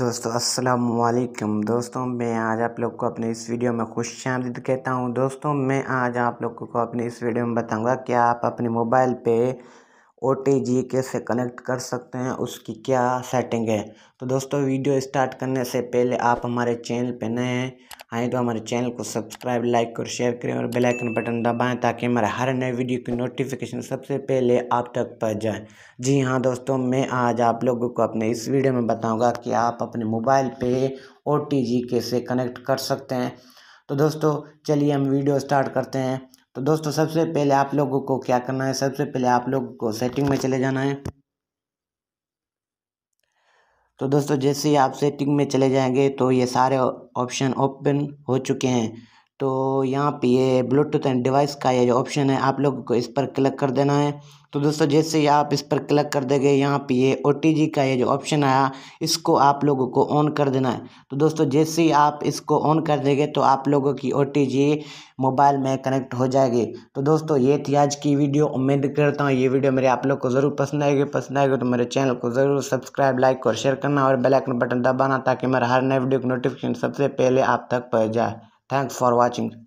दोस्तों अस्सलाम वालेकुम दोस्तों मैं आज आप लोग को अपने इस वीडियो में खुश आमदीद कहता हूँ दोस्तों मैं आज आप लोग को अपने इस वीडियो में बताऊँगा कि आप अपने मोबाइल पे ओ टी जी कैसे कनेक्ट कर सकते हैं उसकी क्या सेटिंग है तो दोस्तों वीडियो स्टार्ट करने से पहले आप हमारे चैनल पर नए हैं आए तो हमारे चैनल को सब्सक्राइब लाइक और शेयर करें और बेल आइकन बटन दबाएं ताकि हमारे हर नए वीडियो की नोटिफिकेशन सबसे पहले आप तक पहुँच जाए जी हाँ दोस्तों मैं आज आप लोगों को अपने इस वीडियो में बताऊँगा कि आप अपने मोबाइल पर ओ कैसे कनेक्ट कर सकते हैं तो दोस्तों चलिए हम वीडियो स्टार्ट करते हैं तो दोस्तों सबसे पहले आप लोगों को क्या करना है सबसे पहले आप लोगों को सेटिंग में चले जाना है तो दोस्तों जैसे ही आप सेटिंग में चले जाएंगे तो ये सारे ऑप्शन ओपन हो चुके हैं तो यहाँ पे ये ब्लूटूथ एंड डिवाइस का ये जो ऑप्शन है आप लोगों को इस पर क्लिक कर देना है तो दोस्तों जैसे ही आप इस पर क्लिक कर देंगे यहाँ पे ये ओ का ये जो ऑप्शन आया इसको आप लोगों को ऑन कर देना है तो दोस्तों जैसे ही आप इसको ऑन कर देंगे तो आप लोगों की ओ मोबाइल में कनेक्ट हो जाएगी तो दोस्तों ये थी आज की वीडियो उम्मीद करता हूँ ये वीडियो मेरे आप लोग को ज़रूर पसंद आएगी पसंद आएगी तो मेरे चैनल को ज़रूर सब्सक्राइब लाइक और शेयर करना और बेलाइकन बटन दबाना ताकि मेरा हर नए वीडियो की नोटिफिकेशन सबसे पहले आप तक पहुँच जाए thanks for watching